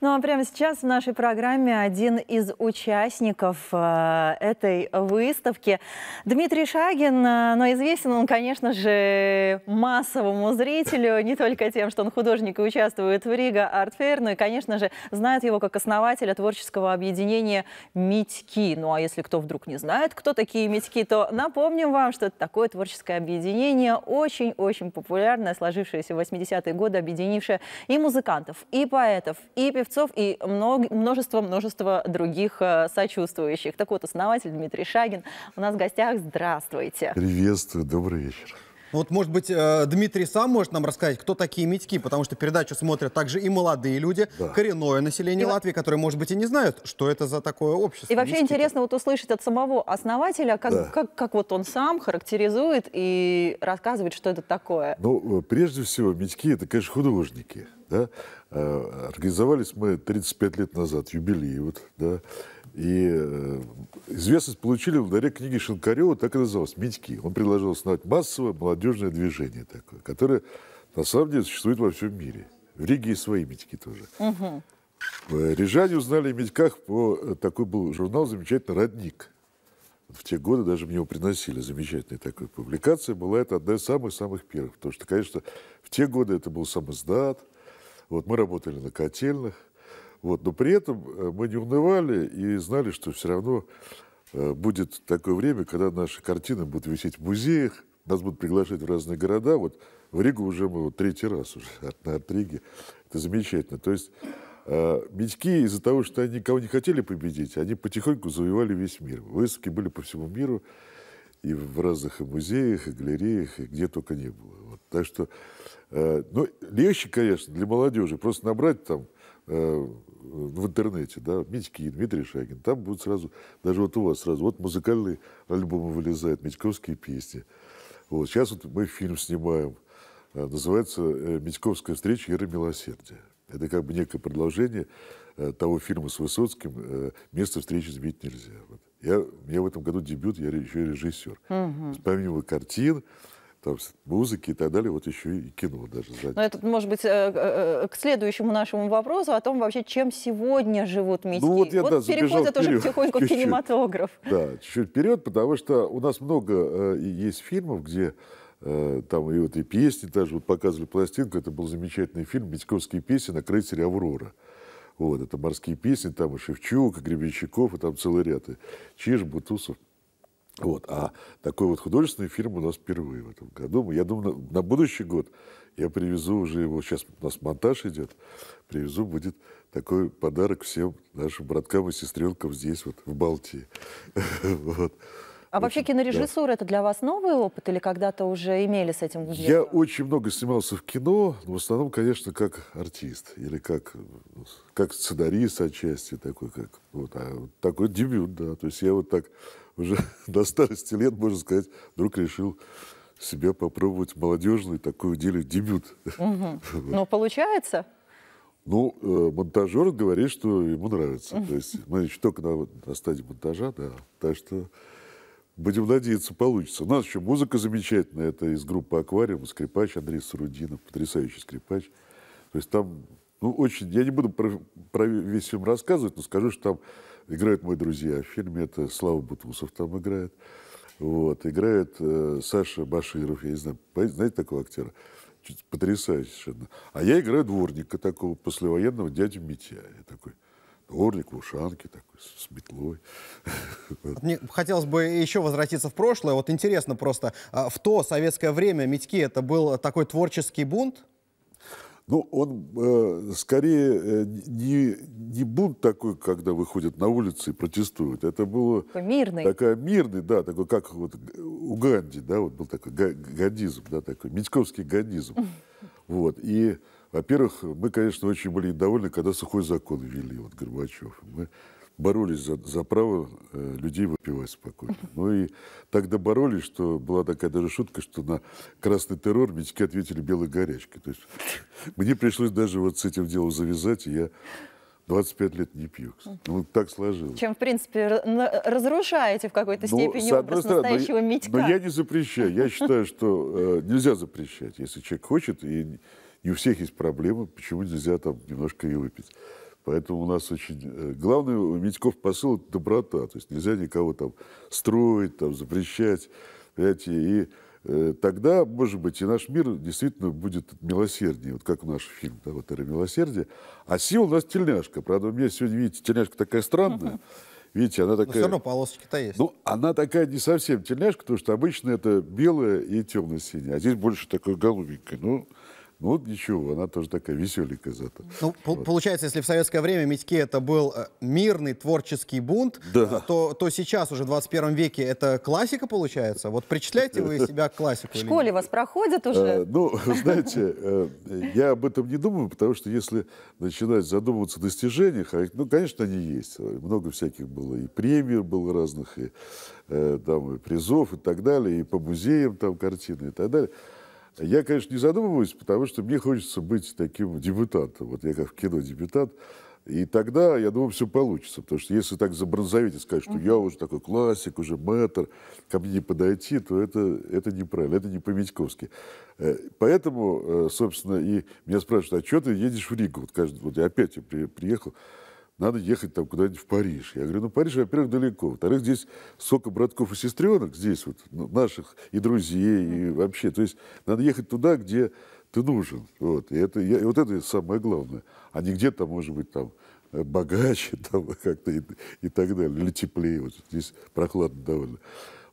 Ну а прямо сейчас в нашей программе один из участников э, этой выставки Дмитрий Шагин, э, но известен он, конечно же, массовому зрителю, не только тем, что он художник и участвует в Рига Артфейр, но и, конечно же, знают его как основателя творческого объединения «Митьки». Ну а если кто вдруг не знает, кто такие «Митьки», то напомним вам, что это такое творческое объединение, очень-очень популярное, сложившееся в 80-е годы, объединившее и музыкантов, и поэтов, и певцов, певцов и множество-множество других э, сочувствующих. Так вот, основатель Дмитрий Шагин у нас в гостях. Здравствуйте. Приветствую, добрый вечер. Вот, может быть, э, Дмитрий сам может нам рассказать, кто такие медьки, потому что передачу смотрят также и молодые люди, да. коренное население и Латвии, которые, может быть, и не знают, что это за такое общество. И вообще медьки. интересно вот услышать от самого основателя, как, да. как, как вот он сам характеризует и рассказывает, что это такое. Ну, э, прежде всего, медьки — это, конечно, художники да, а, организовались мы 35 лет назад, юбилей, вот, да, и э, известность получили благодаря книге Шинкарева, так и называлась, «Медьки». Он предложил основать массовое молодежное движение такое, которое на самом деле существует во всем мире. В Риге и свои медьки тоже. Угу. Рижане узнали о медьках по... Э, такой был журнал замечательный «Родник». В те годы даже мне его приносили. Замечательная такая публикация была. Это одна из самых-самых первых. Потому что, конечно, в те годы это был сам издат, вот, мы работали на котельных, вот, но при этом э, мы не унывали и знали, что все равно э, будет такое время, когда наши картины будут висеть в музеях, нас будут приглашать в разные города. Вот в Ригу уже мы вот третий раз уже на от Риги. Это замечательно. То есть э, Медьки из-за того, что они никого не хотели победить, они потихоньку завоевали весь мир. Выставки были по всему миру, и в разных и музеях, и галереях, и где только не было. Вот. Так что Э, ну, легче, конечно, для молодежи просто набрать там э, в интернете, да, Митькин, Дмитрий Шагин, там будут сразу, даже вот у вас сразу, вот музыкальные альбомы вылезают, Митьковские песни. Вот, сейчас вот мы фильм снимаем, э, называется «Митьковская встреча Иры Милосердия». Это как бы некое продолжение того фильма с Высоцким «Место встречи сбить нельзя». Вот. Я, у меня в этом году дебют, я еще и режиссер. Угу. Помимо картин, там, музыки и так далее, вот еще и кино даже. Занято. Но ну, это, может быть, э, э, э, к следующему нашему вопросу о том вообще, чем сегодня живут митьки. Ну, вот я, вот да, переходит вперед, потихоньку чуть-чуть. кинематограф. Да, чуть чуть вперед, потому что у нас много э, есть фильмов, где там и вот и песни даже вот показывали пластинку, это был замечательный фильм «Митьковские песни на крейсере «Аврора». Вот, это морские песни, там и Шевчук, и Гребенщиков, и там целый ряд. И Чиж, Бутусов, вот. А такой вот художественный фильм у нас впервые в этом году. Я думаю, на, на будущий год я привезу уже его, сейчас у нас монтаж идет, привезу, будет такой подарок всем нашим браткам и сестренкам здесь, вот, в Балтии. вот. А очень, вообще кинорежиссура да. это для вас новый опыт или когда-то уже имели с этим дело? Я очень много снимался в кино, но в основном, конечно, как артист или как, ну, как сценарист отчасти такой, как вот, а, такой дебют, да. То есть я вот так уже до старости лет, можно сказать, вдруг решил себя попробовать молодежный такой деле дебют. Угу. Ну, но получается? Ну, э, монтажер говорит, что ему нравится. То есть мы еще только на, на стадии монтажа, да. Так что будем надеяться, получится. У нас еще музыка замечательная. Это из группы «Аквариум», скрипач Андрей Сарудинов, потрясающий скрипач. То есть там, ну, очень... Я не буду про, про весь фильм рассказывать, но скажу, что там Играют мои друзья в фильме, это Слава Бутусов там играет. Вот, играет э, Саша Баширов, я не знаю, знаете такого актера? Чуть Потрясающе совершенно. А я играю дворника такого послевоенного дядю Митя. Я такой, дворник в ушанке такой, с метлой. Мне хотелось бы еще возвратиться в прошлое. Вот интересно просто, а, в то советское время Митьки это был такой творческий бунт? Ну, он э, скорее э, не, не бунт такой, когда выходят на улицы и протестуют. Это было... Такой мирный. Такая мирный, да, такой, как вот у Ганди, да, вот был такой гандизм, да, такой, митьковский гандизм. Вот, и, во-первых, мы, конечно, очень были недовольны, когда сухой закон ввели, вот Горбачев. Мы боролись за, за право э, людей выпивать спокойно. Ну и так доборолись, что была такая даже шутка, что на красный террор медики ответили белой горячкой. То есть мне пришлось даже вот с этим делом завязать, и я 25 лет не пью. Ну, так сложилось. Чем, в принципе, разрушаете в какой-то ну, степени образ стороны, настоящего но, Митька. Но я не запрещаю. Я считаю, что э, нельзя запрещать. Если человек хочет, и не у всех есть проблемы, почему нельзя там немножко и выпить. Поэтому у нас очень... Э, главное, у Митьков посыл – это доброта. То есть нельзя никого там строить, там, запрещать. Понимаете? И э, тогда, может быть, и наш мир действительно будет милосерднее. Вот как наш фильм, да, вот это милосердие. А сила у нас тельняшка. Правда, у меня сегодня, видите, тельняшка такая странная. Видите, она такая... Но все равно полосочки-то есть. Ну, она такая не совсем тельняшка, потому что обычно это белая и темно-синяя. А здесь больше такой голубенькая. Ну, но... Ну вот ничего, она тоже такая веселенькая зато. Ну, вот. Получается, если в советское время Митьке это был э, мирный творческий бунт, да. то, то сейчас уже в 21 веке это классика получается? Вот причисляете вы себя к классику? В школе вас проходят уже? Э, ну, знаете, э, я об этом не думаю, потому что если начинать задумываться о достижениях, а ну, конечно, они есть. Много всяких было, и премьер было разных, и, там, и призов, и так далее, и по музеям там картины, и так далее. А я, конечно, не задумываюсь, потому что мне хочется быть таким депутатом. Вот я как в кино депутат. И тогда, я думаю, все получится. Потому что если так забронзоветь и сказать, что я уже такой классик, уже мэтр, ко мне не подойти, то это, это неправильно, это не по-митьковски. Э, поэтому, э, собственно, и меня спрашивают, а что ты едешь в Ригу? Вот, каждый, вот я опять я приехал надо ехать там куда-нибудь в Париж. Я говорю, ну, Париж, во-первых, далеко. Во-вторых, здесь столько братков и сестренок, здесь вот ну, наших и друзей, и вообще. То есть надо ехать туда, где ты нужен. Вот, и это, я, и вот это самое главное. А не где-то, может быть, там э, богаче там как-то и, и так далее, или теплее. Вот здесь прохладно довольно.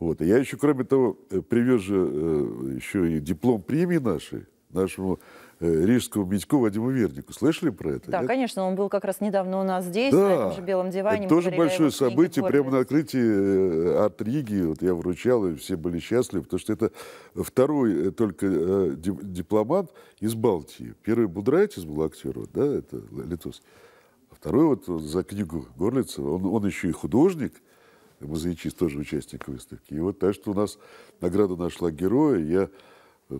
Вот. И а я еще, кроме того, э, привез же э, еще и диплом премии нашей, нашему Э, рижскому Митьку Вадиму Вернику. Слышали про это? Да, нет? конечно, он был как раз недавно у нас здесь, да. на этом же Белом диване. Это тоже большое событие, прямо на открытии от э, Риги. Вот я вручал, и все были счастливы, потому что это второй э, только дипломат из Балтии. Первый Будрайтис был актером, да, это литовский. А второй вот за книгу Горлица, он, он еще и художник, мозаичист, тоже участник выставки. И вот так что у нас награда нашла героя. Я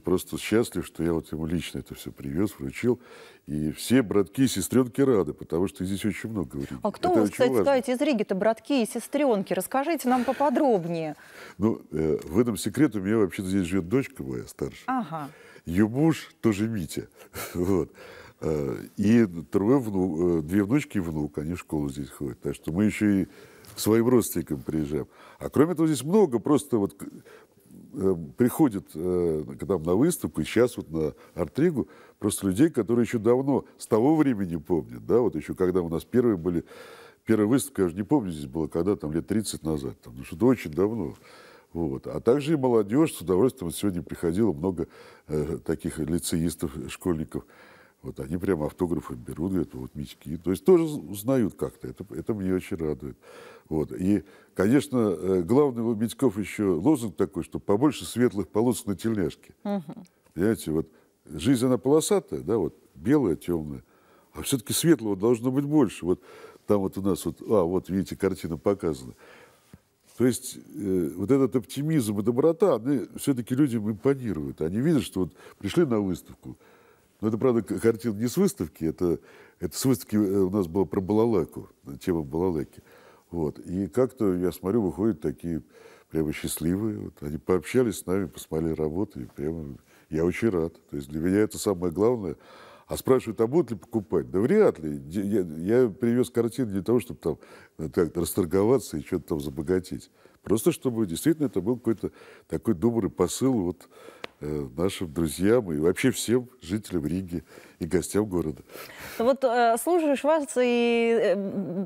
просто счастлив, что я вот ему лично это все привез, вручил. И все братки и сестренки рады, потому что здесь очень много в А кто это вы, кстати, важно. из Риги-то братки и сестренки? Расскажите нам поподробнее. Ну, э, в этом секрете у меня вообще-то здесь живет дочка моя старшая. Ага. Ее муж тоже Митя. вот. Э, и трое вну, э, две внучки и внук, они в школу здесь ходят. Так что мы еще и к своим родственникам приезжаем. А кроме того, здесь много просто вот Э, приходит э, к нам на выставку, и сейчас вот на Артригу, просто людей, которые еще давно, с того времени помнят, да, вот еще когда у нас первые были, первая выставка, я же не помню, здесь было когда, там, лет 30 назад, там, ну, что-то очень давно. Вот. А также и молодежь с удовольствием сегодня приходило много э, таких лицеистов, школьников, вот они прямо автографы берут, говорят, вот мечки. То есть тоже узнают как-то, это, это мне очень радует. Вот. И, конечно, э, главный у Митьков еще лозунг такой, что побольше светлых полос на тельняшке. Угу. Понимаете, вот жизнь она полосатая, да, вот белая, темная, а все-таки светлого должно быть больше. Вот там вот у нас, вот, а, вот видите, картина показана. То есть э, вот этот оптимизм и доброта, они все-таки людям импонируют. Они видят, что вот пришли на выставку – но это, правда, картина не с выставки, это, это с выставки э, у нас была про балалайку, тема балалайки. Вот. И как-то, я смотрю, выходят такие прямо счастливые. Вот. Они пообщались с нами, посмотрели работу, и прямо я очень рад. То есть для меня это самое главное. А спрашивают, а будут ли покупать? Да вряд ли. Я, я привез картину для того, чтобы там как-то э, расторговаться и что-то там забогатеть. Просто чтобы действительно это был какой-то такой добрый посыл вот Э, нашим друзьям и вообще всем жителям Риги и гостям города. Вот э, слушаешь вас, и э,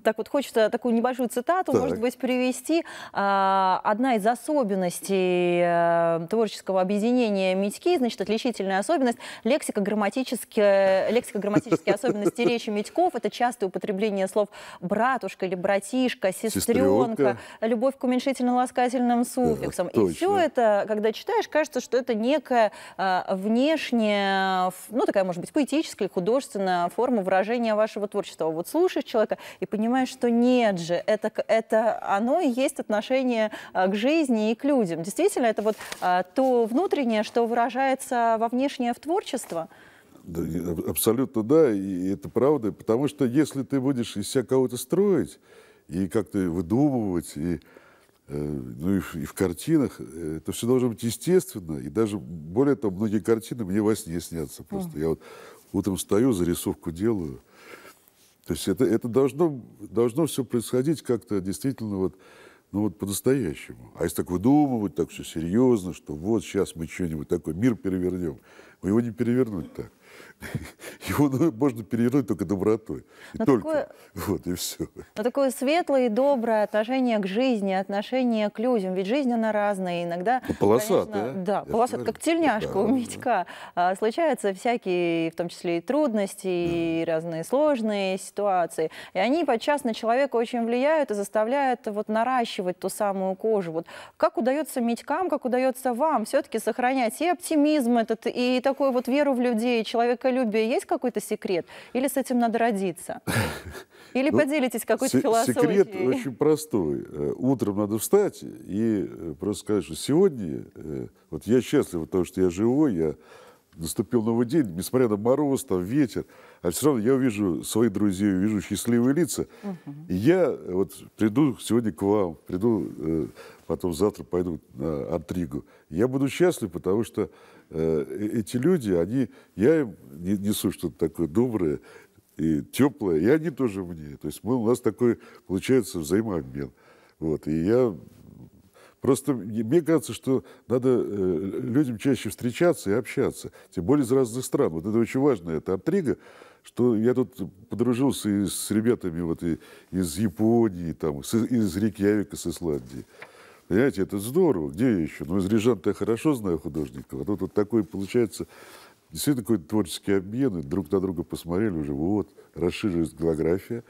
так вот хочется такую небольшую цитату, так. может быть, привести. А, одна из особенностей творческого объединения Митьки, значит, отличительная особенность, лексико-грамматические лексико особенности речи Митьков, это частое употребление слов «братушка» или «братишка», «сестренка», любовь к уменьшительно-ласкательным суффиксам. и все это, когда читаешь, кажется, что это не некая а, внешняя, ну такая, может быть, поэтическая, художественная форма выражения вашего творчества. А вот слушаешь человека и понимаешь, что нет же, это, это оно и есть отношение а, к жизни и к людям. Действительно, это вот то внутреннее, что выражается во внешнее в творчество. Абсолютно да, и это правда, потому что если ты будешь из себя кого-то строить и как-то выдумывать, и Э, ну и в, и в картинах, э, это все должно быть естественно, и даже, более того, многие картины мне во сне снятся просто. Mm. Я вот утром встаю, зарисовку делаю. То есть это, это должно, должно все происходить как-то действительно вот, ну вот по-настоящему. А если так выдумывать, так все серьезно, что вот сейчас мы что-нибудь такой мир перевернем, мы его не перевернуть так. Его ну, можно перевернуть только добротой. И но только. Такое... Вот, и все. Но такое светлое и доброе отношение к жизни, отношение к людям. Ведь жизнь, она разная. Иногда, ну, полосатая. Конечно, да, полосатая, как тельняшка ну да, у Митька. Да. А, случаются всякие, в том числе и трудности, да. и разные сложные ситуации. И они подчас на человека очень влияют и заставляют вот наращивать ту самую кожу. Вот как удается Митькам, как удается вам все-таки сохранять и оптимизм этот, и такую вот веру в людей, человека человеколюбие есть какой-то секрет? Или с этим надо родиться? Или ну, поделитесь какой-то философией? Секрет очень простой. Э, утром надо встать и э, просто сказать, что сегодня... Э, вот я счастлив, потому что я живой, я наступил новый день, несмотря на мороз, там ветер, а все равно я увижу своих друзей, увижу счастливые лица. Угу. И я вот приду сегодня к вам, приду, э, потом завтра пойду на антригу. Я буду счастлив, потому что э, э эти люди, они, я им несу что-то такое доброе и теплое, и они тоже мне. То есть мы, у нас такой, получается, взаимообмен. Вот, и я Просто мне кажется, что надо э, людям чаще встречаться и общаться, тем более из разных стран. Вот это очень важно, это интрига, что я тут подружился и с ребятами вот и из Японии, там, из Рикьявика, с Исландии. Понимаете, это здорово. Где я еще? Ну, из Рижан-то я хорошо знаю художников. А тут вот такой, получается, действительно какой-то творческий обмен, и друг на друга посмотрели уже, вот, расширилась голография.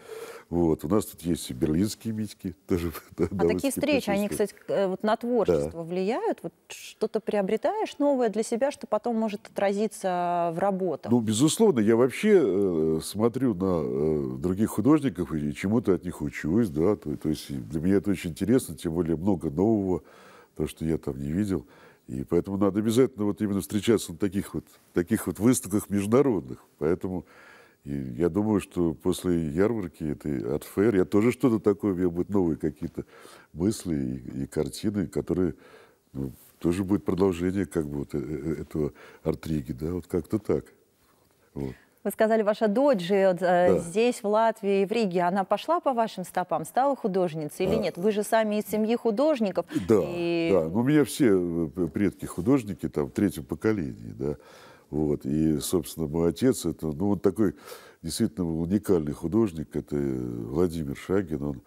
Вот. У нас тут есть и берлинские митики. Тоже, да, а такие встречи, они, кстати, э, вот на творчество да. влияют? Вот что-то приобретаешь новое для себя, что потом может отразиться в работах? Ну, безусловно. Я вообще э, смотрю на э, других художников и чему-то от них учусь. Да? То, то есть для меня это очень интересно, тем более много нового, то, что я там не видел. И поэтому надо обязательно вот именно встречаться на таких вот, таких вот выставках международных. Поэтому и я думаю, что после ярмарки этой от ФР я тоже что-то такое, у меня будут новые какие-то мысли и, и картины, которые ну, тоже будет продолжение как бы вот э, э, этого артриги, да, вот как-то так. Вот. Вы сказали, ваша дочь живет э, да. здесь, в Латвии, в Риге. Она пошла по вашим стопам, стала художницей или а. нет? Вы же сами из семьи художников. Да, и... да. Ну, у меня все предки художники, там, в третьем поколении, да. Вот. И, собственно, мой отец, это, ну, он такой действительно уникальный художник, это э, Владимир Шагин, он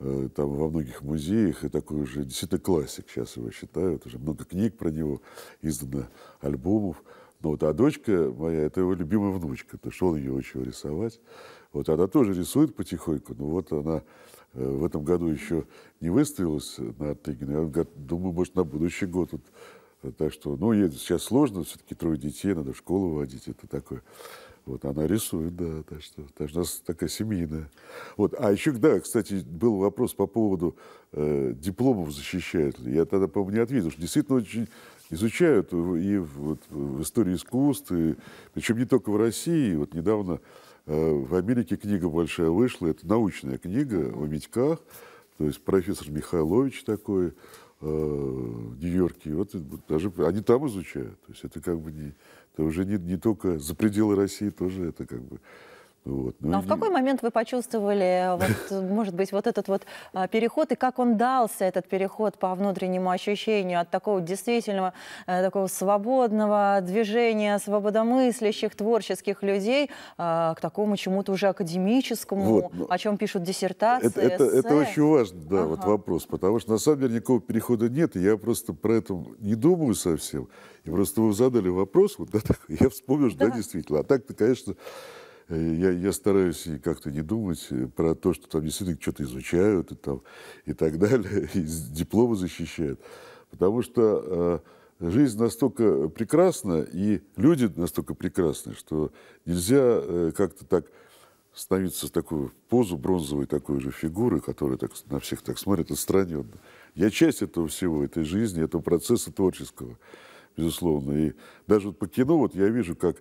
э, там во многих музеях, и такой уже действительно классик, сейчас его считают, уже много книг про него издано, альбомов. Ну, вот, а дочка моя, это его любимая внучка, То что он ее учил рисовать. Вот она тоже рисует потихоньку, но вот она э, в этом году еще не выставилась на Артыгина. Я думаю, может, на будущий год вот так что, ну, ей сейчас сложно, все-таки трое детей, надо в школу водить, это такое. Вот она рисует, да, так что, так что у нас такая семейная. Вот, а еще, да, кстати, был вопрос по поводу э, дипломов защищают ли. Я тогда, по-моему, не ответил, что действительно очень изучают и вот, в истории искусств, и, причем не только в России. Вот недавно э, в Америке книга большая вышла, это научная книга о медьках, то есть профессор Михайлович такой, Э, Нью-Йорке, вот даже они там изучают. То есть это как бы не, это уже не, не только за пределы России тоже это как бы вот. Ну, а и... в какой момент вы почувствовали, вот, может быть, вот этот вот а, переход, и как он дался, этот переход по внутреннему ощущению от такого действительного, э, такого свободного движения свободомыслящих, творческих людей а, к такому чему-то уже академическому, вот. Ну, о чем пишут диссертации, Это, это, эссе. это очень важный, да, ага. вот вопрос, потому что на самом деле никакого перехода нет, и я просто про это не думаю совсем. И просто вы задали вопрос, вот да, я вспомнил, да, да действительно. А так-то, конечно, Э, я, я стараюсь как-то не думать э, про то, что там действительно что-то изучают и, там, и так далее, и дипломы защищают. Потому что э, жизнь настолько прекрасна, и люди настолько прекрасны, что нельзя э, как-то так становиться в такую позу бронзовой такой же фигуры, которая так, на всех так смотрит отстраненно. Я часть этого всего, этой жизни, этого процесса творческого, безусловно. И даже вот по кино вот я вижу, как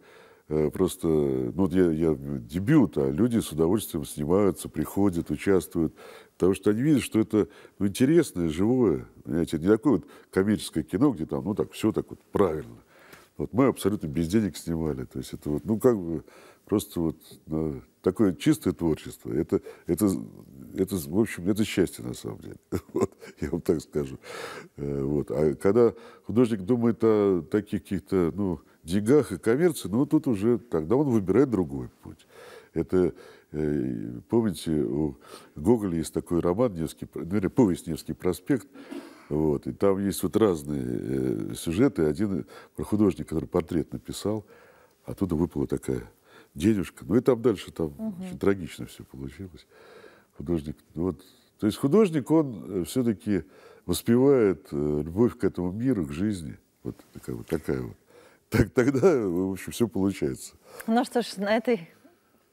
Э, просто, ну, я, я дебют, а люди с удовольствием снимаются, приходят, участвуют, потому что они видят, что это ну, интересное, живое, понимаете, не такое вот коммерческое кино, где там, ну, так, все так вот правильно. Вот мы абсолютно без денег снимали, то есть это вот, ну, как бы просто вот ну, такое чистое творчество. Это, это, это, в общем, это счастье на самом деле. Вот, я вам так скажу. Э, вот. А когда художник думает о таких каких-то, ну, деньгах и коммерции, ну, тут уже тогда он выбирает другой путь. Это, э, помните, у Гоголя есть такой роман «Невский», наверное, ну, повесть «Невский проспект», вот, и там есть вот разные э, сюжеты. Один про художника, который портрет написал, оттуда а выпала такая денежка. Ну и там дальше там угу. очень трагично все получилось. Художник, ну, вот, то есть художник, он э, все-таки воспевает любовь к этому миру, к жизни. Вот такая вот. Такая вот так, тогда, в общем, все получается. Ну что ж, на этой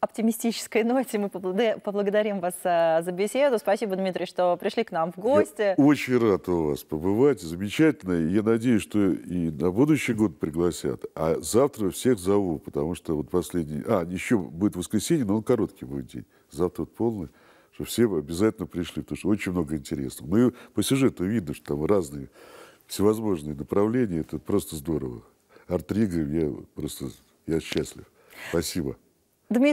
оптимистической ноте мы поблагодарим вас э, за беседу. Спасибо, Дмитрий, что пришли к нам в гости. Я очень рад у вас побывать. Замечательно. Я надеюсь, что и на будущий год пригласят. А завтра всех зову, потому что вот последний... А, еще будет воскресенье, но он короткий будет день. Завтра вот полный. Что все обязательно пришли, потому что очень много интересного. Ну и по сюжету видно, что там разные всевозможные направления. Это просто здорово. Артрига, я просто, я счастлив. Спасибо.